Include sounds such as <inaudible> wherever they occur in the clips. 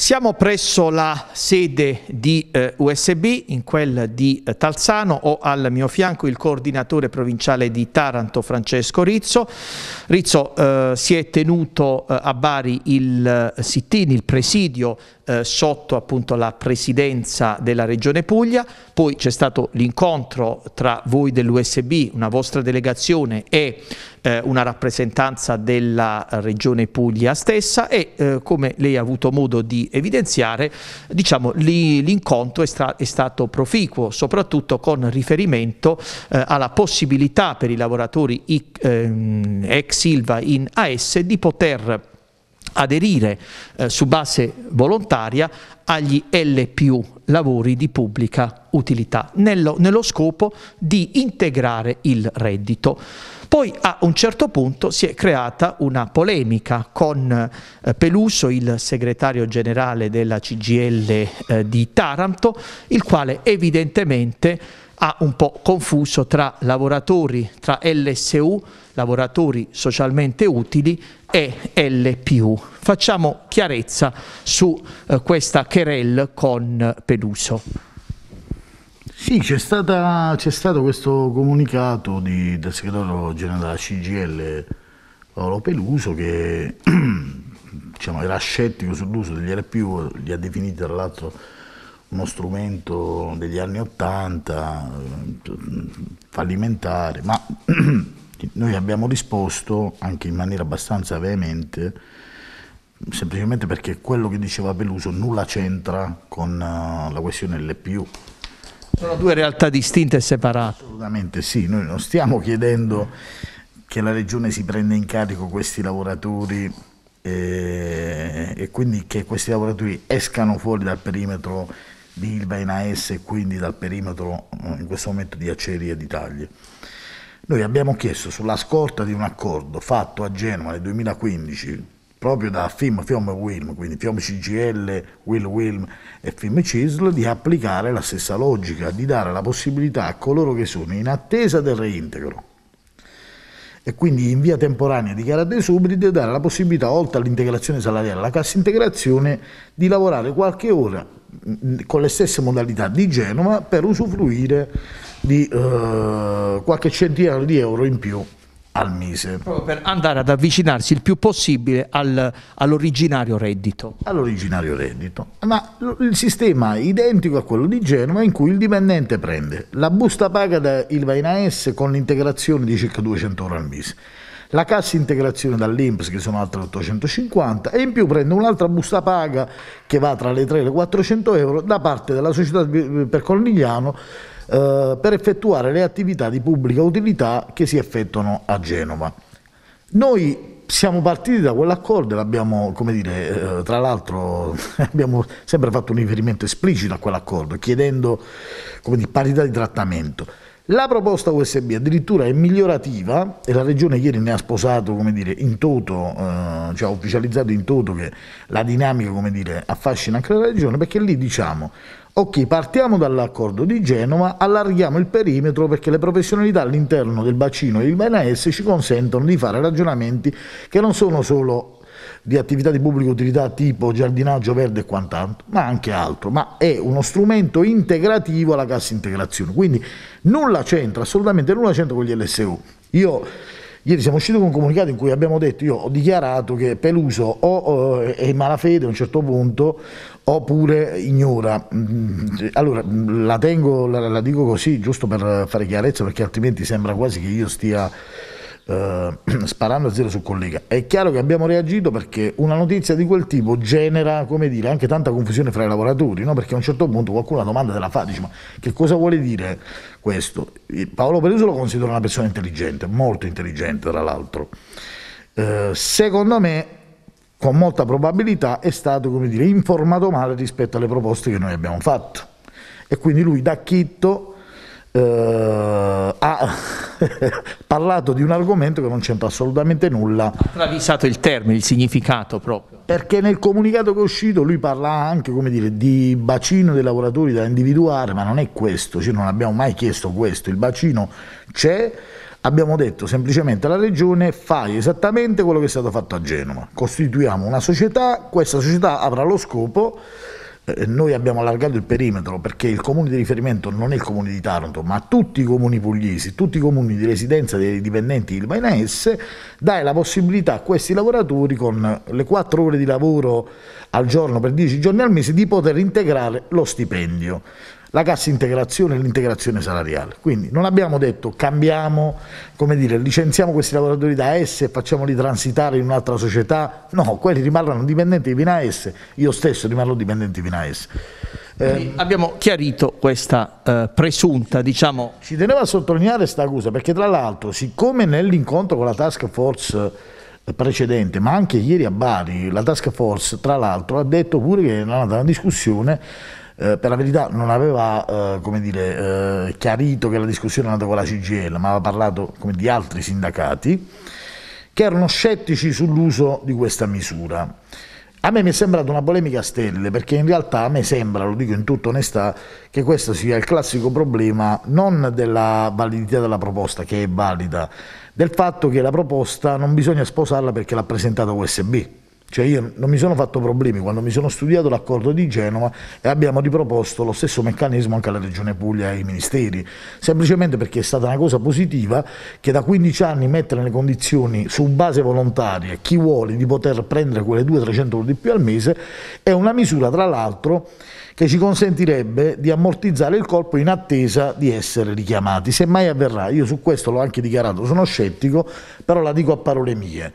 Siamo presso la sede di eh, USB, in quella di eh, Talzano, ho al mio fianco il coordinatore provinciale di Taranto, Francesco Rizzo. Rizzo, eh, si è tenuto eh, a Bari il eh, sit-in, il presidio eh, sotto appunto la presidenza della Regione Puglia, poi c'è stato l'incontro tra voi dell'USB, una vostra delegazione e eh, una rappresentanza della regione Puglia stessa e eh, come lei ha avuto modo di evidenziare diciamo, l'incontro è, è, stato proficuo soprattutto con riferimento eh, alla possibilità per i lavoratori ehm, ex Silva in AS di poter aderire eh, su base volontaria agli LPU, lavori di pubblica utilità, nello, nello scopo di integrare il reddito. Poi a un certo punto si è creata una polemica con eh, Peluso, il segretario generale della CGL eh, di Taranto, il quale evidentemente ha un po' confuso tra lavoratori, tra LSU, lavoratori socialmente utili, e LPU. Facciamo chiarezza su eh, questa querel con eh, Peluso. Sì, c'è, stato questo comunicato di, del segretario generale della CGL Paolo Peluso che <clears throat> diciamo, era scettico sull'uso degli RPU, li ha definiti tra l'altro uno strumento degli anni Ottanta, fallimentare, ma <clears throat> noi abbiamo risposto anche in maniera abbastanza veemente semplicemente perché quello che diceva Peluso nulla c'entra con eh, la questione LPU. Sono due realtà distinte e separate. Assolutamente sì, noi non stiamo chiedendo che la Regione si prenda in carico questi lavoratori eh, e quindi che questi lavoratori escano fuori dal perimetro di Ilva in AS e quindi dal perimetro eh, in questo momento di Acceria d'Italia. Noi abbiamo chiesto sulla scorta di un accordo fatto a Genova nel 2015 proprio da FIM, FIOM e WILM, quindi FIOM CGL, Will WILM e FIM CISL, di applicare la stessa logica, di dare la possibilità a coloro che sono in attesa del reintegro e quindi in via temporanea dichiarata ai subito dare la possibilità, oltre all'integrazione salariale, alla cassa integrazione, di lavorare qualche ora mm, mm, con le stesse modalità di Genova per usufruire di eh, qualche centinaio di euro in più al mese. Proprio per andare ad avvicinarsi il più possibile al, all'originario reddito. All'originario reddito. Ma il sistema è identico a quello di Genova in cui il dipendente prende la busta paga da Ilva in con l'integrazione di circa 200 euro al mese. La cassa integrazione dall'Inps che sono altre 850 e in più prende un'altra busta paga che va tra le 3 e le 400 euro da parte della società per Cornigliano eh, per effettuare le attività di pubblica utilità che si effettuano a Genova. Noi siamo partiti da quell'accordo e l'abbiamo, come dire, eh, tra l'altro <laughs> abbiamo sempre fatto un riferimento esplicito a quell'accordo, chiedendo dire, parità di trattamento. La proposta USB addirittura è migliorativa e la Regione ieri ne ha sposato, dire, in toto, eh, cioè ha ufficializzato in toto che la dinamica, dire, affascina anche la Regione, perché lì diciamo Ok, partiamo dall'accordo di Genova, allarghiamo il perimetro perché le professionalità all'interno del bacino e il Benaes ci consentono di fare ragionamenti che non sono solo di attività di pubblica utilità tipo giardinaggio verde e quant'altro, ma anche altro, ma è uno strumento integrativo alla cassa integrazione, quindi nulla c'entra, assolutamente nulla c'entra con gli LSU. Io Ieri siamo usciti con un comunicato in cui abbiamo detto, io ho dichiarato che Peluso o è in malafede a un certo punto oppure ignora. Mm, allora mm, la, tengo, la, la dico così giusto per fare chiarezza perché altrimenti sembra quasi che io stia eh, <clears throat> sparando a zero sul collega. È chiaro che abbiamo reagito perché una notizia di quel tipo genera dire, anche tanta confusione fra i lavoratori, no? perché a un certo punto qualcuno la domanda te la fa, dice ma che cosa vuole dire questo? Paolo Peruso lo considera una persona intelligente, molto intelligente tra l'altro. Eh, secondo me con molta probabilità è stato dire, informato male rispetto alle proposte che noi abbiamo fatto e quindi lui da Chitto eh, ha <laughs> parlato di un argomento che non c'entra assolutamente nulla. Ha travisato il termine, il significato proprio. Perché nel comunicato che è uscito lui parla anche dire, di bacino dei lavoratori da individuare, ma non è questo, cioè non abbiamo mai chiesto questo, il bacino c'è. Abbiamo detto semplicemente alla Regione fai esattamente quello che è stato fatto a Genova, costituiamo una società, questa società avrà lo scopo eh, noi abbiamo allargato il perimetro perché il comune di riferimento non è il comune di Taranto, ma tutti i comuni pugliesi, tutti i comuni di residenza dei dipendenti ILVA in AS, dai la possibilità a questi lavoratori con le 4 ore di lavoro al giorno per 10 giorni al mese di poter integrare lo stipendio la cassa integrazione e l'integrazione salariale. Quindi non abbiamo detto cambiamo, come dire, licenziamo questi lavoratori da S e facciamoli transitare in un'altra società, no, quelli rimarranno dipendenti di Vinaes, io stesso rimarrò dipendente di Vinaes. Eh, abbiamo chiarito questa eh, presunta, diciamo... Ci tenevo a sottolineare questa cosa, perché tra l'altro, siccome nell'incontro con la task force eh, precedente, ma anche ieri a Bari, la task force tra l'altro ha detto pure che è andata una discussione eh, per la verità non aveva eh, come dire, eh, chiarito che la discussione è andata con la CGL, ma aveva parlato come, di altri sindacati che erano scettici sull'uso di questa misura. A me mi è sembrata una polemica a stelle, perché in realtà a me sembra, lo dico in tutta onestà, che questo sia il classico problema non della validità della proposta, che è valida, del fatto che la proposta non bisogna sposarla perché l'ha presentata USB cioè io non mi sono fatto problemi quando mi sono studiato l'accordo di Genova e abbiamo riproposto lo stesso meccanismo anche alla Regione Puglia e ai ministeri, semplicemente perché è stata una cosa positiva che da 15 anni mettere nelle condizioni su base volontaria chi vuole di poter prendere quelle 200-300 euro di più al mese è una misura tra l'altro che ci consentirebbe di ammortizzare il corpo in attesa di essere richiamati. Se mai avverrà, io su questo l'ho anche dichiarato, sono scettico, però la dico a parole mie.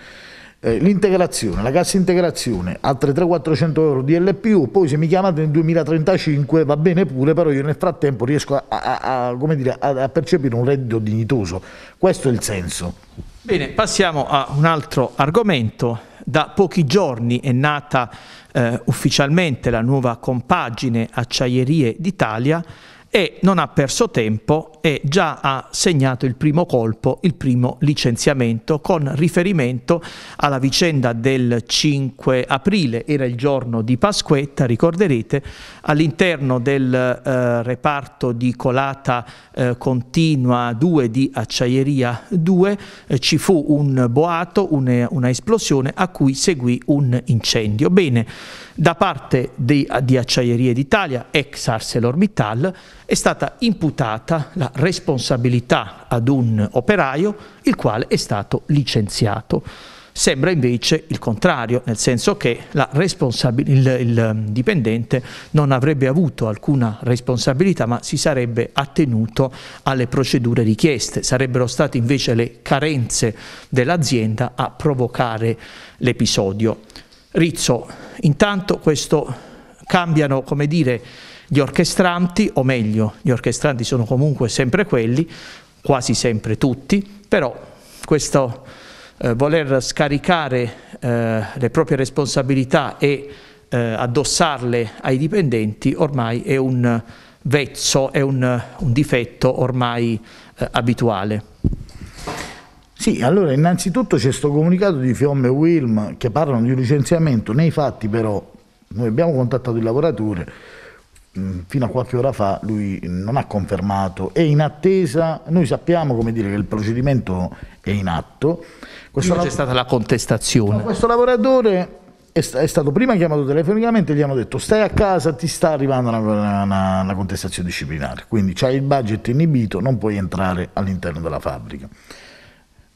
Eh, l'integrazione, la cassa integrazione, altri 300-400 euro di LPU, poi se mi chiamate nel 2035 va bene pure, però io nel frattempo riesco a, a, a, dire, a percepire un reddito dignitoso. Questo è il senso. Bene, passiamo a un altro argomento. Da pochi giorni è nata eh, ufficialmente la nuova compagine Acciaierie d'Italia e non ha perso tempo e già ha segnato il primo colpo, il primo licenziamento con riferimento alla vicenda del 5 aprile, era il giorno di Pasquetta, ricorderete, all'interno del eh, reparto di colata eh, continua 2 di Acciaieria 2 eh, ci fu un boato, un, una esplosione a cui seguì un incendio. Bene, da parte di, di Acciaierie d'Italia, ex ArcelorMittal, è stata imputata la responsabilità ad un operaio il quale è stato licenziato. Sembra invece il contrario, nel senso che il, il, mm, dipendente non avrebbe avuto alcuna responsabilità, ma si sarebbe attenuto alle procedure richieste. Sarebbero state invece le carenze dell'azienda a provocare l'episodio. Rizzo, intanto questo cambiano, come dire, gli orchestranti, o meglio, gli orchestranti sono comunque sempre quelli, quasi sempre tutti, però questo eh, voler scaricare eh, le proprie responsabilità e eh, addossarle ai dipendenti ormai è un vezzo, è un, un difetto ormai eh, abituale. Sì, allora innanzitutto c'è questo comunicato di Fiom e Wilm che parlano di un licenziamento, nei fatti però noi abbiamo contattato il lavoratore, Mm, fino a qualche ora fa lui non ha confermato, è in attesa, noi sappiamo dire, che il procedimento è in atto. Questo c'è stata la contestazione. No, questo lavoratore è, sta- è, stato prima chiamato telefonicamente, gli hanno detto stai a casa, ti sta arrivando una, una, una contestazione disciplinare, quindi c'hai il budget inibito, non puoi entrare all'interno della fabbrica.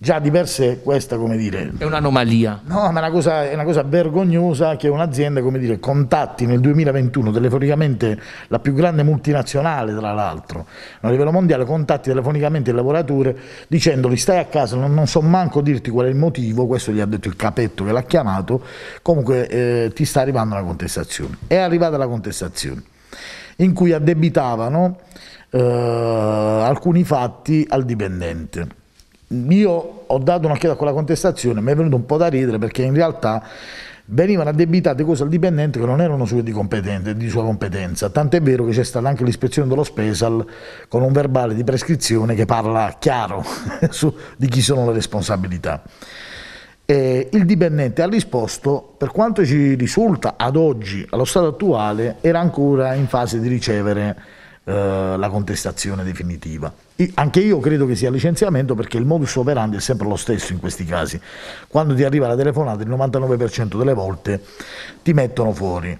Già di per sé questa, come dire... È un'anomalia. No, ma è una, cosa, è una cosa vergognosa che un'azienda, come dire, contatti nel 2021 telefonicamente la più grande multinazionale, tra l'altro, a livello mondiale, contatti telefonicamente il lavoratore dicendogli stai a casa, non, non, so manco dirti qual è il motivo, questo gli ha detto il capetto che l'ha chiamato, comunque eh, ti sta arrivando una contestazione. È arrivata la contestazione in cui addebitavano eh, alcuni fatti al dipendente io ho dato un'occhiata a quella contestazione, mi è venuto un po' da ridere perché in realtà venivano addebitate cose al dipendente che non erano sue di, di sua competenza. Tant'è vero che c'è stata anche l'ispezione dello Spesal con un verbale di prescrizione che parla chiaro <laughs> su, di chi sono le responsabilità. Eh, il dipendente ha risposto, per quanto ci risulta ad oggi, allo stato attuale, era ancora in fase di ricevere eh, la contestazione definitiva. anche io credo che sia licenziamento perché il modus operandi è sempre lo stesso in questi casi. Quando ti arriva la telefonata il 99% delle volte ti mettono fuori.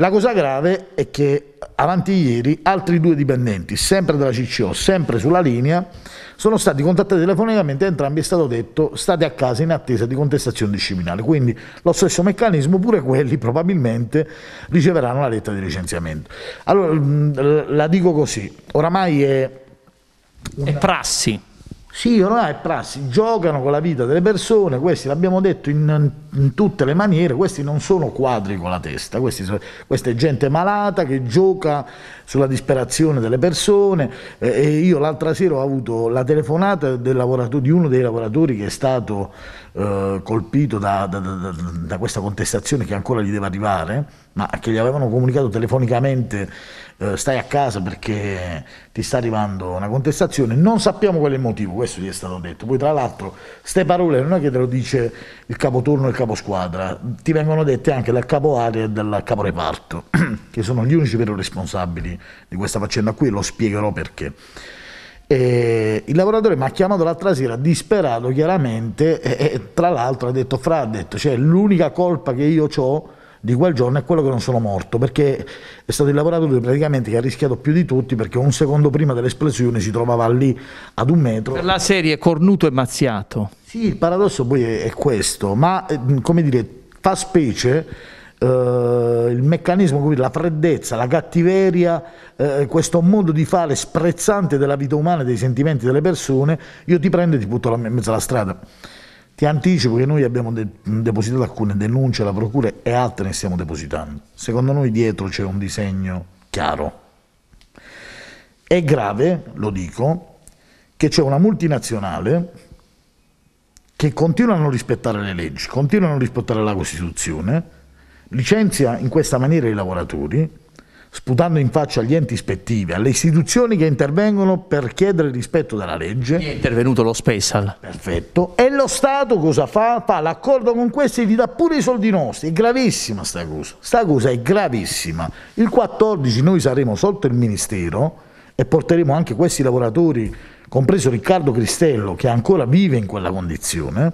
La cosa grave è che avanti ieri altri due dipendenti, sempre della CCO, sempre sulla linea, sono stati contattati telefonicamente e entrambi è stato detto state a casa in attesa di contestazione disciplinare. Quindi lo stesso meccanismo, pure quelli probabilmente riceveranno la lettera di licenziamento. Allora la dico così, oramai è... Una... È prassi sì, ormai è prassi, giocano con la vita delle persone, questi l'abbiamo detto in, in, tutte le maniere, questi non sono quadri con la testa, sono, questa è gente malata che gioca sulla disperazione delle persone eh, io l'altra sera ho avuto la telefonata di uno dei lavoratori che è stato eh, colpito da, da, da, da questa contestazione che ancora gli deve arrivare, ma che gli avevano comunicato telefonicamente eh, stai a casa perché ti sta arrivando una contestazione, non sappiamo qual è il motivo, questo gli è stato detto. Poi tra l'altro queste parole non è che te lo dice il capoturno e il caposquadra, ti vengono dette anche dal capo area e dal caporeparto, <clears throat> che sono gli unici veri responsabili di questa faccenda qui, lo spiegherò perché. E il lavoratore mi ha chiamato l'altra sera disperato chiaramente e, e tra l'altro ha detto fra ha detto cioè l'unica colpa che io ho di quel giorno è quello che non sono morto, perché è stato il lavoratore praticamente che ha rischiato più di tutti perché un secondo prima dell'esplosione si trovava lì ad un metro. Per la serie cornuto e mazziato. Sì, il paradosso poi è questo, ma eh, come dire, fa specie Uh, il meccanismo, la freddezza, la cattiveria, uh, questo modo di fare sprezzante della vita umana e dei sentimenti delle persone, io ti prendo e ti butto in mezzo alla strada. Ti anticipo che noi abbiamo de depositato alcune denunce alla Procura e altre ne stiamo depositando. Secondo noi dietro c'è un disegno chiaro. È grave, lo dico, che c'è una multinazionale che continua a non rispettare le leggi, continua a non rispettare la Costituzione, licenzia in questa maniera i lavoratori, sputando in faccia agli enti ispettivi, alle istituzioni che intervengono per chiedere il rispetto della legge. È intervenuto lo Special. Perfetto. E lo Stato cosa fa? Fa l'accordo con questi e gli dà pure i soldi nostri. È gravissima sta cosa. Sta cosa è gravissima. Il 14 noi saremo sotto il Ministero e porteremo anche questi lavoratori, compreso Riccardo Cristello, che ancora vive in quella condizione,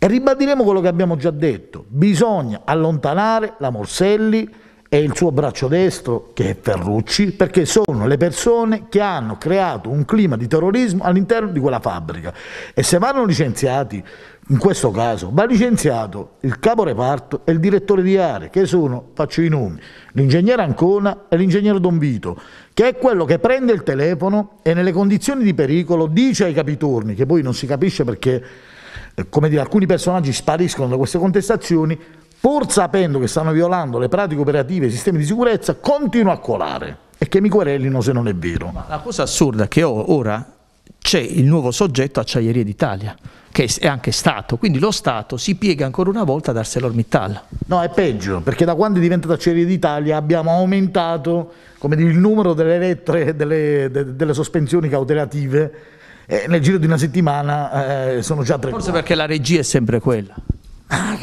e ribadiremo quello che abbiamo già detto. Bisogna allontanare la Morselli e il suo braccio destro, che è Ferrucci, perché sono le persone che hanno creato un clima di terrorismo all'interno di quella fabbrica. E se vanno licenziati, in questo caso, va licenziato il capo reparto e il direttore di area, che sono, faccio i nomi, l'ingegnere Ancona e l'ingegnere Don Vito, che è quello che prende il telefono e nelle condizioni di pericolo dice ai capitorni, che poi non si capisce perché eh, come dire, alcuni personaggi spariscono da queste contestazioni, pur sapendo che stanno violando le pratiche operative e i sistemi di sicurezza, continuo a colare e che mi querellino se non è vero. Ma la cosa assurda è che ora c'è il nuovo soggetto Acciaierie d'Italia, che è anche Stato, quindi lo Stato si piega ancora una volta ad ArcelorMittal. No, è peggio, perché da quando è diventata Acciaierie d'Italia abbiamo aumentato dire, il numero delle lettere, delle, de, delle sospensioni cautelative, eh, nel giro di una settimana eh, sono già tre. Forse perché la regia è sempre quella. Ah,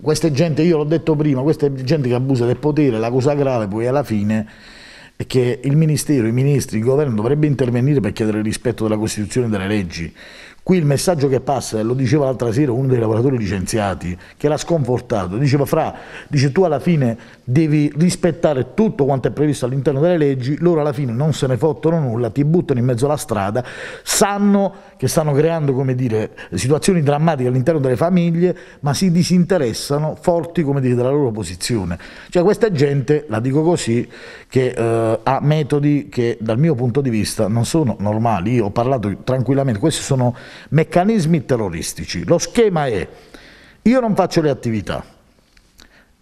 questa gente, io l'ho detto prima, questa gente che abusa del potere, la cosa grave poi alla fine è che il Ministero, i ministri, il governo dovrebbe intervenire per chiedere il rispetto della Costituzione e delle leggi. Qui il messaggio che passa, lo diceva l'altra sera uno dei lavoratori licenziati, che l'ha sconfortato, diceva fra, dice tu alla fine devi rispettare tutto quanto è previsto all'interno delle leggi, loro alla fine non se ne fottono nulla, ti buttano in mezzo alla strada, sanno che stanno creando dire, situazioni drammatiche all'interno delle famiglie, ma si disinteressano forti dire, della loro posizione. Cioè questa gente, la dico così, che eh, ha metodi che dal mio punto di vista non sono normali, io ho parlato tranquillamente, questi sono meccanismi terroristici. Lo schema è, io non faccio le attività,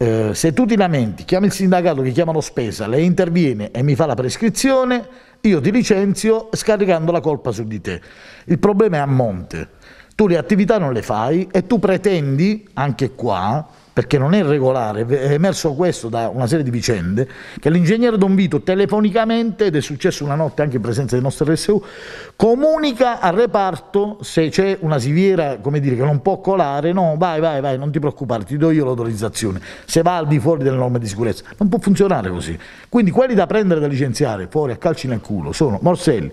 eh, se tu ti lamenti, chiami il sindacato che chiama lo spesa, lei interviene e mi fa la prescrizione, io ti licenzio scaricando la colpa su di te. Il problema è a monte. Tu le attività non le fai e tu pretendi, anche qua, perché non è regolare, è emerso questo da una serie di vicende, che l'ingegnere Don Vito telefonicamente, ed è successo una notte anche in presenza del nostro RSU, comunica al reparto se c'è una siviera come dire, che non può colare, no vai vai vai, non ti preoccupare, ti do io l'autorizzazione, se va al di fuori delle norme di sicurezza, non può funzionare così. Quindi quelli da prendere e da licenziare fuori a calci nel culo sono Morselli,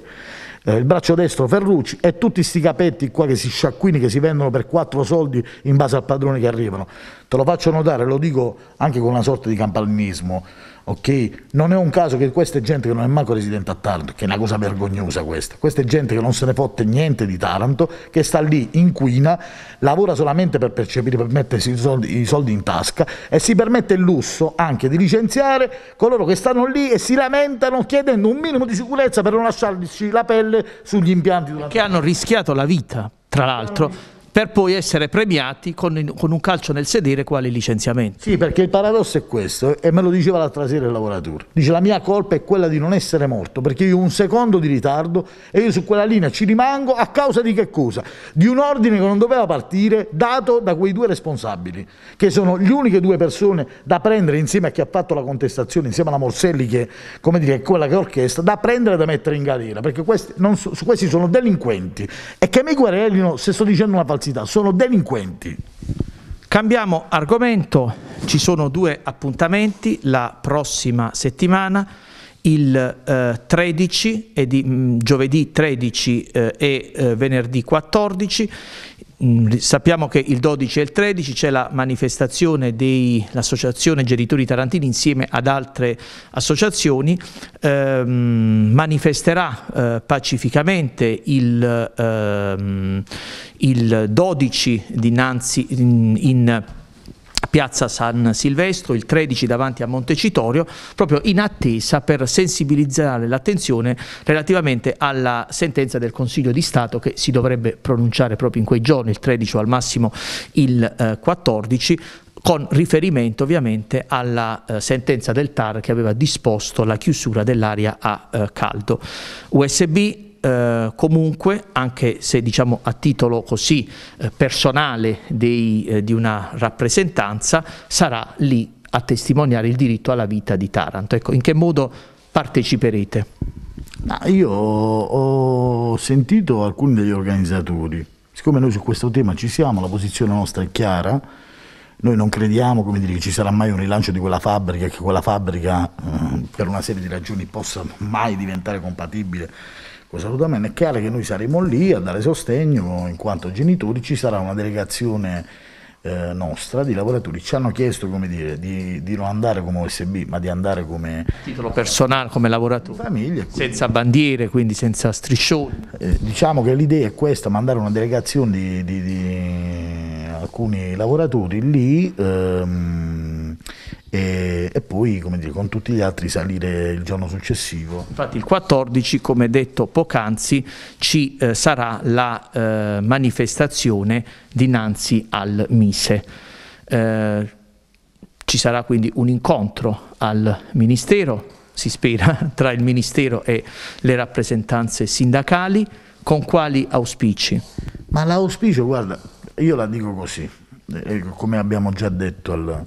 eh, il braccio destro Ferrucci e tutti questi capetti qua che si sciacquini, che si vendono per quattro soldi in base al padrone che arrivano. Te lo faccio notare, lo dico anche con una sorta di campanismo ok? Non è un caso che questa è gente che non è manco residente a Taranto, che è una cosa vergognosa questa. Questa è gente che non se ne fotte niente di Taranto, che sta lì, inquina, lavora solamente per percepire, per mettersi i soldi, i soldi in tasca e si permette il lusso anche di licenziare coloro che stanno lì e si lamentano chiedendo un minimo di sicurezza per non lasciarsi la pelle sugli impianti. Che hanno rischiato la vita, tra l'altro per poi essere premiati con, con un calcio nel sedere quale licenziamento. Sì, perché il paradosso è questo, e me lo diceva l'altra sera il lavoratore. Dice la mia colpa è quella di non essere morto, perché io ho un secondo di ritardo e io su quella linea ci rimango a causa di che cosa? Di un ordine che non doveva partire dato da quei due responsabili, che sono gli uniche due persone da prendere insieme a chi ha fatto la contestazione, insieme alla Morselli che come dire, è quella che orchestra, da prendere e da mettere in galera, perché questi, non, questi sono delinquenti e che mi querelino se sto dicendo una falsità falsità, sono delinquenti. Cambiamo argomento, ci sono due appuntamenti la prossima settimana, il eh, 13 e di, mh, mm, giovedì 13 eh, e eh, venerdì 14, Mm, sappiamo che il 12 e il 13 c'è la manifestazione dell'Associazione Genitori Tarantini insieme ad altre associazioni, ehm, manifesterà eh, pacificamente il, ehm, il, 12 dinanzi in, in piazza San Silvestro, il 13 davanti a Montecitorio, proprio in attesa per sensibilizzare l'attenzione relativamente alla sentenza del Consiglio di Stato che si dovrebbe pronunciare proprio in quei giorni, il 13 o al massimo il eh, 14, con riferimento ovviamente alla eh, sentenza del TAR che aveva disposto la chiusura dell'area a eh, caldo. USB eh, comunque, anche se diciamo a titolo così eh, personale dei, eh, di una rappresentanza, sarà lì a testimoniare il diritto alla vita di Taranto. Ecco, in che modo parteciperete? Ma io ho sentito alcuni degli organizzatori, siccome noi su questo tema ci siamo, la posizione nostra è chiara, noi non crediamo dire, che ci sarà mai un rilancio di quella fabbrica e che quella fabbrica eh, per una serie di ragioni possa mai diventare compatibile questo assolutamente è chiaro che noi saremo lì a dare sostegno, in quanto genitori ci sarà una delegazione eh, nostra di lavoratori. Ci hanno chiesto dire, di, di, non andare come OSB, ma di andare come... Titolo personale, come lavoratore. Famiglia. Quindi... Senza bandiere, quindi senza striscioni. Eh, diciamo che l'idea è questa, mandare una delegazione di, di, di alcuni lavoratori lì. Ehm, e, e poi dire, con tutti gli altri salire il giorno successivo. Infatti il 14, come detto poc'anzi, ci eh, sarà la eh, manifestazione dinanzi al Mise. Eh, ci sarà quindi un incontro al Ministero, si spera, <laughs> tra il Ministero e le rappresentanze sindacali, con quali auspici? Ma l'auspicio, guarda, io la dico così, eh, come abbiamo già detto al,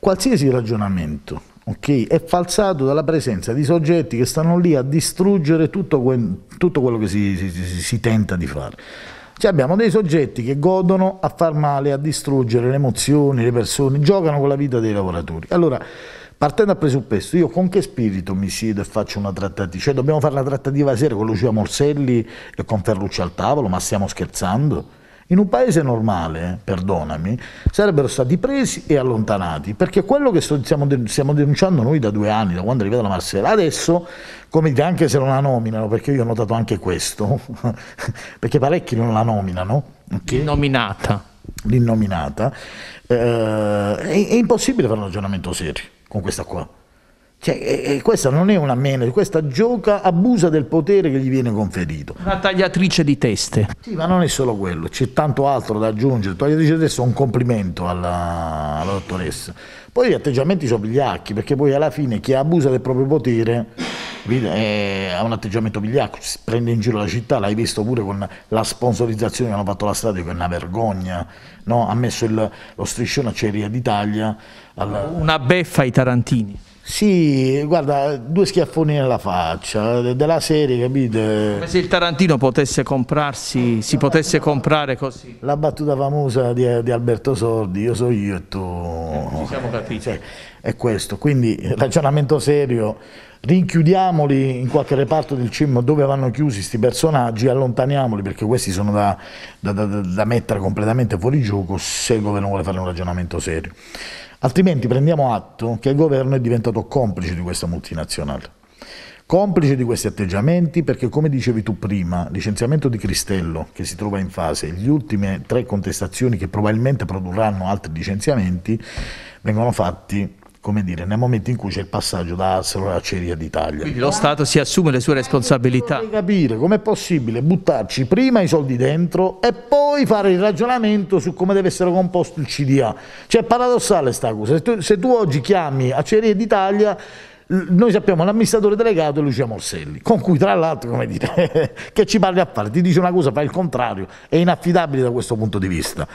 Qualsiasi ragionamento okay, è falsato dalla presenza di soggetti che stanno lì a distruggere tutto, que tutto quello che si, si, si, si tenta di fare. Cioè abbiamo dei soggetti che godono a far male, a distruggere le emozioni, le persone, giocano con la vita dei lavoratori. Allora, partendo dal presupposto, io con che spirito mi siedo e faccio una trattativa? Cioè dobbiamo fare una trattativa seria con Lucia Morselli e con Ferruccio al tavolo, ma stiamo scherzando? In un paese normale, eh, perdonami, sarebbero stati presi e allontanati, perché quello che stiamo denunciando noi da due anni, da quando è arrivata la Marsella, adesso, come dire, anche se non la nominano, perché io ho notato anche questo, <laughs> perché parecchi non la nominano. Okay? Nominata. L'innominata. Eh, è, è impossibile fare un ragionamento serio con questa qua cioè, questa non è una manager, questa gioca, abusa del potere che gli viene conferito. Una tagliatrice di teste. Sì, ma non è solo quello, c'è tanto altro da aggiungere. Tagliatrice di teste è un complimento alla, alla dottoressa. Poi gli atteggiamenti sono vigliacchi, perché poi alla fine chi abusa del proprio potere eh, ha un atteggiamento vigliacco, si prende in giro la città, l'hai visto pure con la sponsorizzazione che hanno fatto la strada, che è una vergogna, no? ha messo il, lo striscione a Ceria d'Italia. Alla... Una beffa ai Tarantini sì, guarda, due schiaffoni nella faccia, della serie, capite? Come se il Tarantino potesse comprarsi, la si battuta, potesse comprare così. La battuta famosa di, di, Alberto Sordi, io so io e tu... Eh, ci siamo capiti. Cioè, è questo, quindi ragionamento serio rinchiudiamoli in qualche reparto del CIM dove vanno chiusi questi personaggi, allontaniamoli perché questi sono da, da, da, da, mettere completamente fuori gioco se il governo vuole fare un ragionamento serio. Altrimenti prendiamo atto che il governo è diventato complice di questa multinazionale, complice di questi atteggiamenti perché come dicevi tu prima, licenziamento di Cristello che si trova in fase, le ultime tre contestazioni che probabilmente produrranno altri licenziamenti vengono fatti come dire, nel momento in cui c'è il passaggio da Arsenal a Ceria d'Italia. Quindi lo Stato si assume le sue responsabilità. Devo capire com'è possibile buttarci prima i soldi dentro e poi fare il ragionamento su come deve essere composto il CDA. Cioè è paradossale questa cosa, se tu, se tu oggi chiami Acciaieria d'Italia noi sappiamo l'amministratore delegato è Lucia Morselli, con cui tra l'altro, come dire, <laughs> che ci parli a fare, ti dice una cosa, fa il contrario, è inaffidabile da questo punto di vista.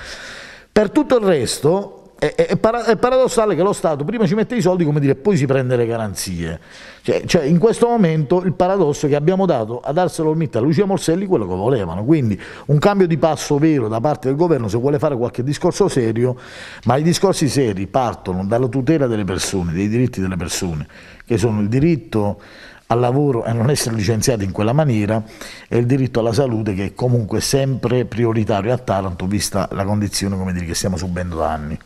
Per tutto il resto, è, è, para, è, paradossale che lo Stato prima ci mette i soldi, come dire, poi si prende le garanzie. Cioè, cioè in questo momento il paradosso è che abbiamo dato ad ArcelorMittal a Lucia Morselli quello che volevano, quindi un cambio di passo vero da parte del governo se vuole fare qualche discorso serio, ma i discorsi seri partono dalla tutela delle persone, dei diritti delle persone, che sono il diritto al lavoro e non essere licenziati in quella maniera e il diritto alla salute che è comunque sempre prioritario a Taranto vista la condizione dire, che stiamo subendo da anni.